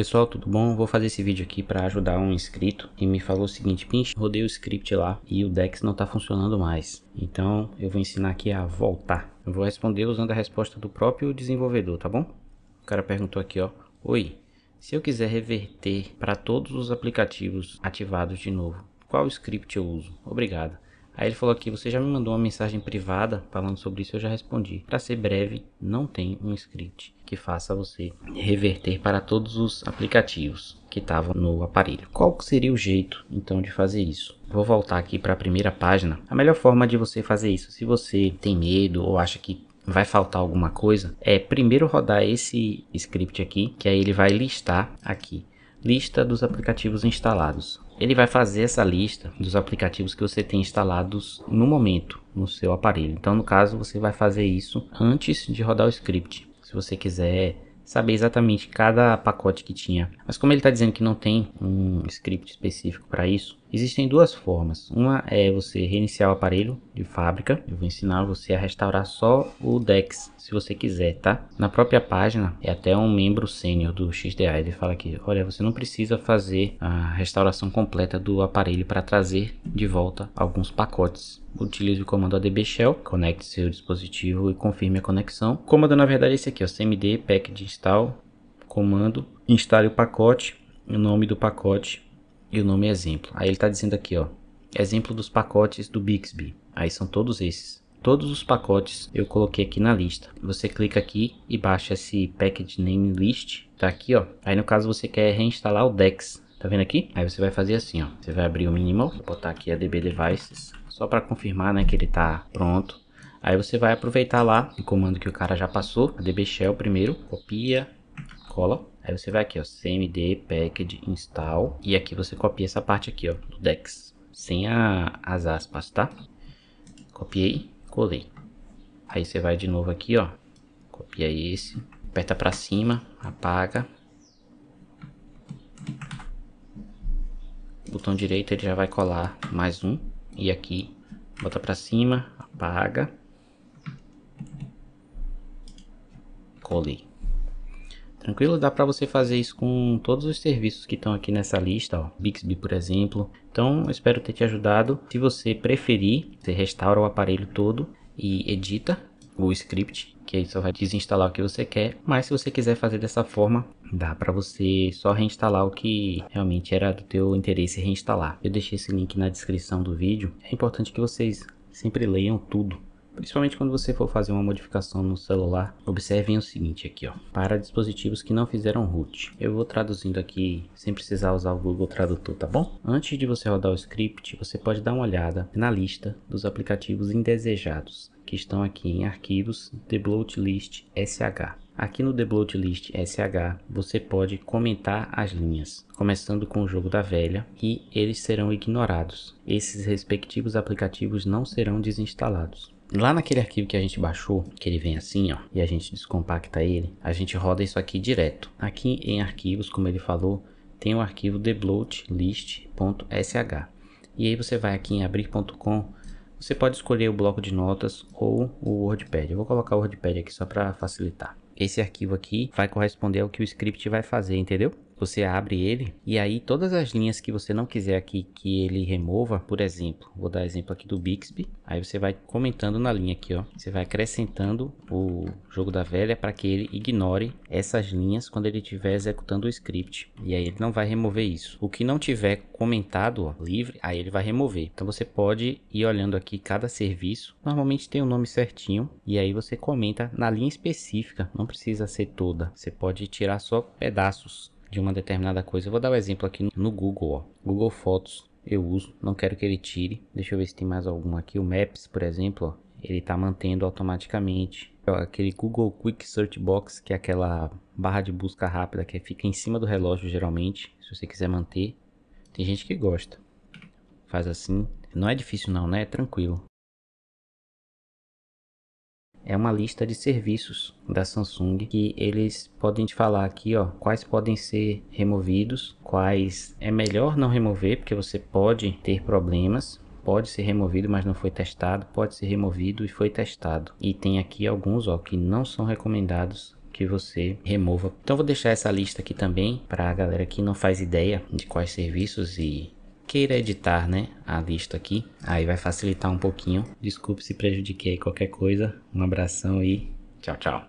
Pessoal, tudo bom? Vou fazer esse vídeo aqui para ajudar um inscrito que me falou o seguinte, pinche rodei o script lá e o Dex não está funcionando mais. Então eu vou ensinar aqui a voltar. Eu vou responder usando a resposta do próprio desenvolvedor, tá bom? O cara perguntou aqui, ó, Oi, se eu quiser reverter para todos os aplicativos ativados de novo, qual script eu uso? Obrigado. Aí ele falou aqui, você já me mandou uma mensagem privada falando sobre isso, eu já respondi. Para ser breve, não tem um script que faça você reverter para todos os aplicativos que estavam no aparelho. Qual seria o jeito então de fazer isso? Vou voltar aqui para a primeira página. A melhor forma de você fazer isso, se você tem medo ou acha que vai faltar alguma coisa, é primeiro rodar esse script aqui, que aí ele vai listar aqui lista dos aplicativos instalados. Ele vai fazer essa lista dos aplicativos que você tem instalados no momento no seu aparelho. Então, no caso, você vai fazer isso antes de rodar o script. Se você quiser saber exatamente cada pacote que tinha. Mas como ele está dizendo que não tem um script específico para isso, existem duas formas. Uma é você reiniciar o aparelho de fábrica. Eu vou ensinar você a restaurar só o DEX, se você quiser, tá? Na própria página, é até um membro sênior do XDA, ele fala que, olha, você não precisa fazer a restauração completa do aparelho para trazer de volta alguns pacotes utilize o comando adb shell, conecte seu dispositivo e confirme a conexão. O comando na verdade é esse aqui, ó, cmd package install, comando, instale o pacote, o nome do pacote e o nome exemplo. Aí ele está dizendo aqui, ó, exemplo dos pacotes do Bixby. Aí são todos esses. Todos os pacotes eu coloquei aqui na lista. Você clica aqui e baixa esse package name list, tá aqui, ó. Aí no caso você quer reinstalar o Dex, tá vendo aqui? Aí você vai fazer assim, ó. Você vai abrir o minimal, botar aqui adb devices, só para confirmar né, que ele está pronto. Aí você vai aproveitar lá o comando que o cara já passou, db shell primeiro, copia, cola. Aí você vai aqui, ó, cmd package install e aqui você copia essa parte aqui, ó, do dex, sem a, as aspas, tá? Copiei, colei. Aí você vai de novo aqui, ó, copia esse, aperta para cima, apaga. Botão direito ele já vai colar mais um e aqui bota para cima, apaga, colei. Tranquilo? Dá para você fazer isso com todos os serviços que estão aqui nessa lista, ó, Bixby por exemplo. Então, espero ter te ajudado. Se você preferir, você restaura o aparelho todo e edita o script que aí só vai desinstalar o que você quer. Mas se você quiser fazer dessa forma, dá para você só reinstalar o que realmente era do teu interesse reinstalar. Eu deixei esse link na descrição do vídeo. É importante que vocês sempre leiam tudo Principalmente quando você for fazer uma modificação no celular, observem o seguinte aqui, ó. Para dispositivos que não fizeram root. Eu vou traduzindo aqui sem precisar usar o Google Tradutor, tá bom? Antes de você rodar o script, você pode dar uma olhada na lista dos aplicativos indesejados, que estão aqui em arquivos debloat bloatlist sh. Aqui no debloat sh, você pode comentar as linhas, começando com o jogo da velha, e eles serão ignorados. Esses respectivos aplicativos não serão desinstalados. Lá naquele arquivo que a gente baixou, que ele vem assim, ó, e a gente descompacta ele, a gente roda isso aqui direto. Aqui em arquivos, como ele falou, tem o arquivo debloatlist.sh. E aí você vai aqui em abrir.com, você pode escolher o bloco de notas ou o WordPad. Eu vou colocar o WordPad aqui só para facilitar. Esse arquivo aqui vai corresponder ao que o script vai fazer, entendeu? Você abre ele e aí todas as linhas que você não quiser aqui que ele remova, por exemplo, vou dar exemplo aqui do Bixby. Aí você vai comentando na linha aqui, ó. Você vai acrescentando o jogo da velha para que ele ignore essas linhas quando ele estiver executando o script. E aí ele não vai remover isso. O que não tiver comentado, ó, livre, aí ele vai remover. Então você pode ir olhando aqui cada serviço. Normalmente tem o um nome certinho e aí você comenta na linha específica. Não precisa ser toda. Você pode tirar só pedaços de uma determinada coisa. Eu vou dar um exemplo aqui no Google, ó. Google Fotos eu uso, não quero que ele tire. Deixa eu ver se tem mais algum aqui. O Maps, por exemplo, ó, ele está mantendo automaticamente. Aquele Google Quick Search Box, que é aquela barra de busca rápida que fica em cima do relógio geralmente, se você quiser manter. Tem gente que gosta. Faz assim. Não é difícil não, né? É tranquilo é uma lista de serviços da Samsung que eles podem te falar aqui, ó, quais podem ser removidos, quais é melhor não remover porque você pode ter problemas. Pode ser removido, mas não foi testado. Pode ser removido e foi testado. E tem aqui alguns ó, que não são recomendados que você remova. Então vou deixar essa lista aqui também para a galera que não faz ideia de quais serviços e queira editar, né, a lista aqui. Aí vai facilitar um pouquinho. Desculpe se prejudiquei qualquer coisa. Um abração e tchau, tchau.